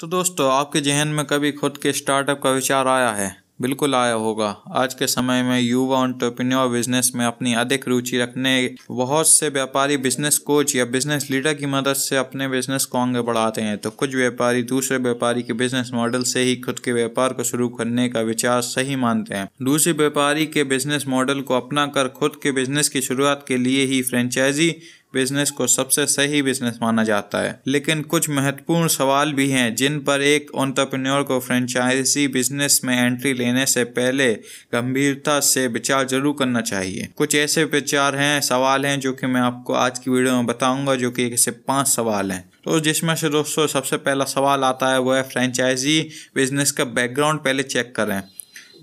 तो दोस्तों आपके जहन में कभी खुद के स्टार्टअप का विचार आया है बिल्कुल आया होगा आज के समय में युवा ऑन्टरप्रन्योर बिजनेस में अपनी अधिक रुचि रखने बहुत से व्यापारी बिजनेस कोच या बिजनेस लीडर की मदद से अपने बिजनेस को आगे बढ़ाते हैं तो कुछ व्यापारी दूसरे व्यापारी के बिजनेस मॉडल से ही खुद के व्यापार को शुरू करने का विचार सही मानते हैं दूसरे व्यापारी के बिजनेस मॉडल को अपना कर खुद के बिजनेस की शुरुआत के लिए ही फ्रेंचाइजी बिजनेस को सबसे सही बिजनेस माना जाता है लेकिन कुछ महत्वपूर्ण सवाल भी हैं जिन पर एक ऑन्टरप्रन्योर को फ्रेंचाइजी बिजनेस में एंट्री लेने से पहले गंभीरता से विचार जरूर करना चाहिए कुछ ऐसे विचार हैं सवाल हैं जो कि मैं आपको आज की वीडियो में बताऊंगा जो कि एक से पाँच सवाल हैं तो जिसमें से दोस्तों सबसे पहला सवाल आता है वो है फ्रेंचाइजी बिजनेस का बैकग्राउंड पहले चेक करें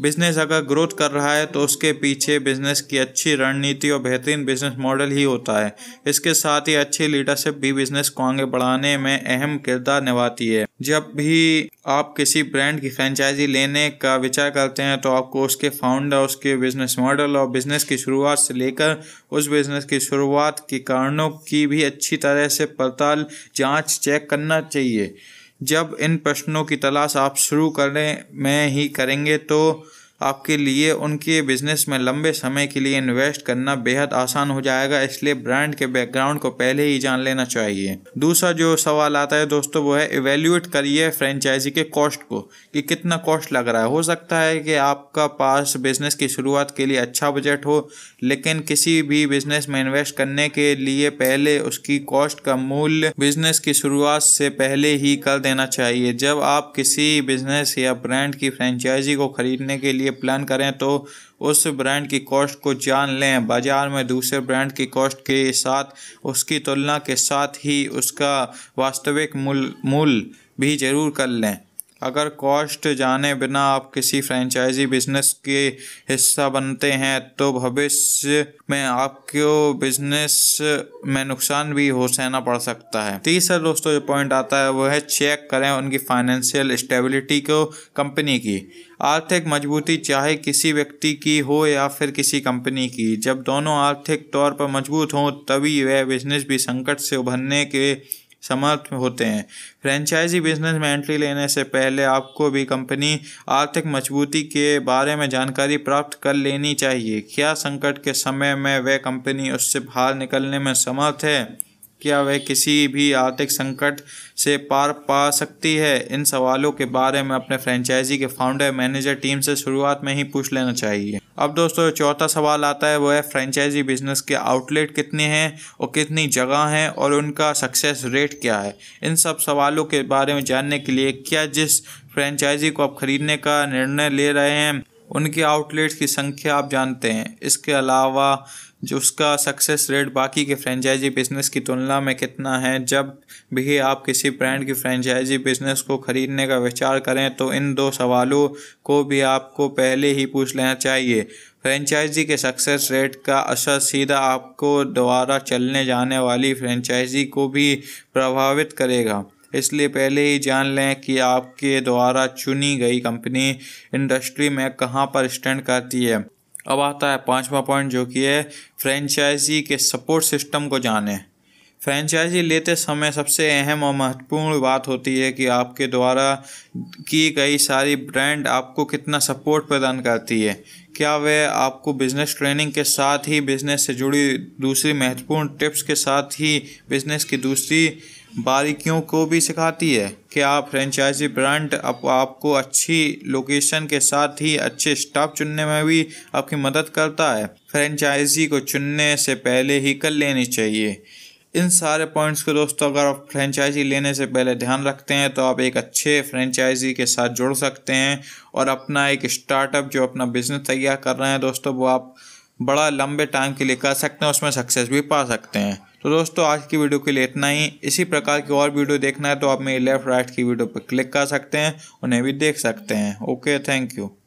बिजनेस अगर ग्रोथ कर रहा है तो उसके पीछे बिजनेस की अच्छी रणनीति और बेहतरीन बिजनेस मॉडल ही होता है इसके साथ ही अच्छी लीडरशिप भी बिजनेस को आगे बढ़ाने में अहम किरदार निभाती है जब भी आप किसी ब्रांड की फ्रेंचाइजी लेने का विचार करते हैं तो आपको उसके फाउंडर उसके बिजनेस मॉडल और बिजनेस की शुरुआत से लेकर उस बिजनेस की शुरुआत के कारणों की भी अच्छी तरह से पड़ताल जाँच चेक करना चाहिए जब इन प्रश्नों की तलाश आप शुरू करने में ही करेंगे तो आपके लिए उनके बिजनेस में लंबे समय के लिए इन्वेस्ट करना बेहद आसान हो जाएगा इसलिए ब्रांड के बैकग्राउंड को पहले ही जान लेना चाहिए दूसरा जो सवाल आता है दोस्तों वो है इवेल्यूएट करिए फ्रेंचाइजी के कॉस्ट को कि कितना कॉस्ट लग रहा है हो सकता है कि आपका पास बिजनेस की शुरुआत के लिए अच्छा बजट हो लेकिन किसी भी बिजनेस में इन्वेस्ट करने के लिए पहले उसकी कॉस्ट का मूल्य बिजनेस की शुरुआत से पहले ही कर देना चाहिए जब आप किसी बिजनेस या ब्रांड की फ्रेंचाइजी को खरीदने के लिए लिए प्लान करें तो उस ब्रांड की कॉस्ट को जान लें बाज़ार में दूसरे ब्रांड की कॉस्ट के साथ उसकी तुलना के साथ ही उसका वास्तविक मूल मूल भी ज़रूर कर लें अगर कॉस्ट जाने बिना आप किसी फ्रेंचाइजी बिजनेस के हिस्सा बनते हैं तो भविष्य में आपको बिजनेस में नुकसान भी हो सहना पड़ सकता है तीसरा दोस्तों जो पॉइंट आता है वह है चेक करें उनकी फाइनेंशियल स्टेबिलिटी को कंपनी की आर्थिक मजबूती चाहे किसी व्यक्ति की हो या फिर किसी कंपनी की जब दोनों आर्थिक तौर पर मजबूत हों तभी वह बिजनेस भी संकट से उभरने के समर्थ होते हैं फ्रेंचाइजी बिजनेस में एंट्री लेने से पहले आपको भी कंपनी आर्थिक मजबूती के बारे में जानकारी प्राप्त कर लेनी चाहिए क्या संकट के समय में वह कंपनी उससे बाहर निकलने में समर्थ है क्या वह किसी भी आर्थिक संकट से पार पा सकती है इन सवालों के बारे में अपने फ्रेंचाइजी के फाउंडर मैनेजर टीम से शुरुआत में ही पूछ लेना चाहिए अब दोस्तों चौथा सवाल आता है वो है फ्रेंचाइजी बिजनेस के आउटलेट कितने हैं और कितनी जगह हैं और उनका सक्सेस रेट क्या है इन सब सवालों के बारे में जानने के लिए क्या जिस फ्रेंचाइजी को आप खरीदने का निर्णय ले रहे हैं उनके आउटलेट्स की संख्या आप जानते हैं इसके अलावा जो उसका सक्सेस रेट बाकी के फ्रेंचाइजी बिजनेस की तुलना में कितना है जब भी आप किसी ब्रांड की फ्रेंचाइजी बिजनेस को खरीदने का विचार करें तो इन दो सवालों को भी आपको पहले ही पूछ लेना चाहिए फ्रेंचाइजी के सक्सेस रेट का असर सीधा आपको दोबारा चलने जाने वाली फ्रेंचाइजी को भी प्रभावित करेगा इसलिए पहले ही जान लें कि आपके द्वारा चुनी गई कंपनी इंडस्ट्री में कहां पर स्टैंड करती है अब आता है पाँचवा पॉइंट जो कि है फ्रेंचाइजी के सपोर्ट सिस्टम को जाने फ्रेंचाइजी लेते समय सबसे अहम और महत्वपूर्ण बात होती है कि आपके द्वारा की गई सारी ब्रांड आपको कितना सपोर्ट प्रदान करती है क्या वह आपको बिजनेस ट्रेनिंग के साथ ही बिजनेस से जुड़ी दूसरी महत्वपूर्ण टिप्स के साथ ही बिजनेस की दूसरी बारीकियों को भी सिखाती है कि आप फ्रेंचाइजी ब्रांड अब आपको अच्छी लोकेशन के साथ ही अच्छे स्टाफ चुनने में भी आपकी मदद करता है फ्रेंचाइजी को चुनने से पहले ही कर लेनी चाहिए इन सारे पॉइंट्स को दोस्तों अगर आप फ्रेंचाइजी लेने से पहले ध्यान रखते हैं तो आप एक अच्छे फ्रेंचाइजी के साथ जुड़ सकते हैं और अपना एक स्टार्टअप जो अपना बिजनेस तैयार कर रहे हैं दोस्तों वो आप बड़ा लंबे टाइम के लिए कर सकते हैं उसमें सक्सेस भी पा सकते हैं तो दोस्तों आज की वीडियो के लिए इतना ही इसी प्रकार की और वीडियो देखना है तो आप मेरी लेफ्ट राइट की वीडियो पर क्लिक कर सकते हैं उन्हें भी देख सकते हैं ओके थैंक यू